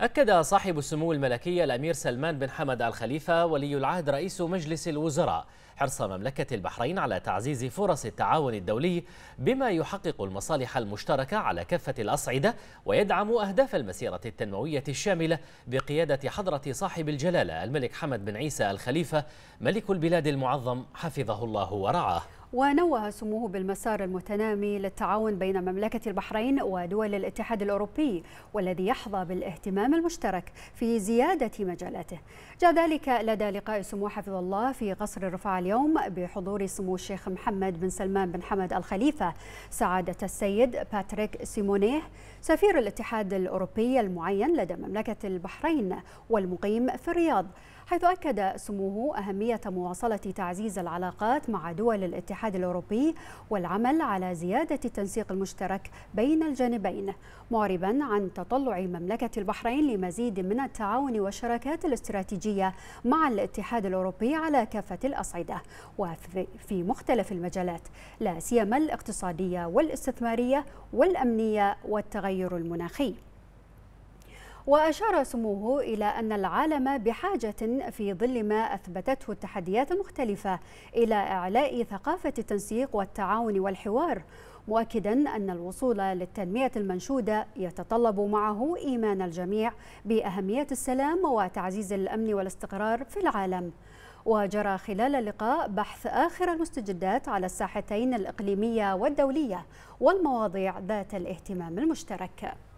أكد صاحب السمو الملكي الأمير سلمان بن حمد الخليفة ولي العهد رئيس مجلس الوزراء حرص مملكة البحرين على تعزيز فرص التعاون الدولي بما يحقق المصالح المشتركة على كافة الأصعدة ويدعم أهداف المسيرة التنموية الشاملة بقيادة حضرة صاحب الجلالة الملك حمد بن عيسى الخليفة ملك البلاد المعظم حفظه الله ورعاه ونوه سموه بالمسار المتنامي للتعاون بين مملكة البحرين ودول الاتحاد الأوروبي والذي يحظى بالاهتمام المشترك في زيادة مجالاته جاء ذلك لدى لقاء سمو حفظ الله في قصر الرفاع اليوم بحضور سمو الشيخ محمد بن سلمان بن حمد الخليفة سعادة السيد باتريك سيمونيه سفير الاتحاد الأوروبي المعين لدى مملكة البحرين والمقيم في الرياض حيث أكد سموه أهمية مواصلة تعزيز العلاقات مع دول الاتحاد الاتحاد الأوروبي والعمل على زيادة التنسيق المشترك بين الجانبين معربا عن تطلع مملكة البحرين لمزيد من التعاون والشراكات الاستراتيجية مع الاتحاد الأوروبي على كافة الأصعدة وفي مختلف المجالات لا سيما الاقتصادية والاستثمارية والأمنية والتغير المناخي وأشار سموه إلى أن العالم بحاجة في ظل ما أثبتته التحديات المختلفة إلى إعلاء ثقافة التنسيق والتعاون والحوار مؤكدا أن الوصول للتنمية المنشودة يتطلب معه إيمان الجميع بأهمية السلام وتعزيز الأمن والاستقرار في العالم وجرى خلال اللقاء بحث آخر المستجدات على الساحتين الإقليمية والدولية والمواضيع ذات الاهتمام المشترك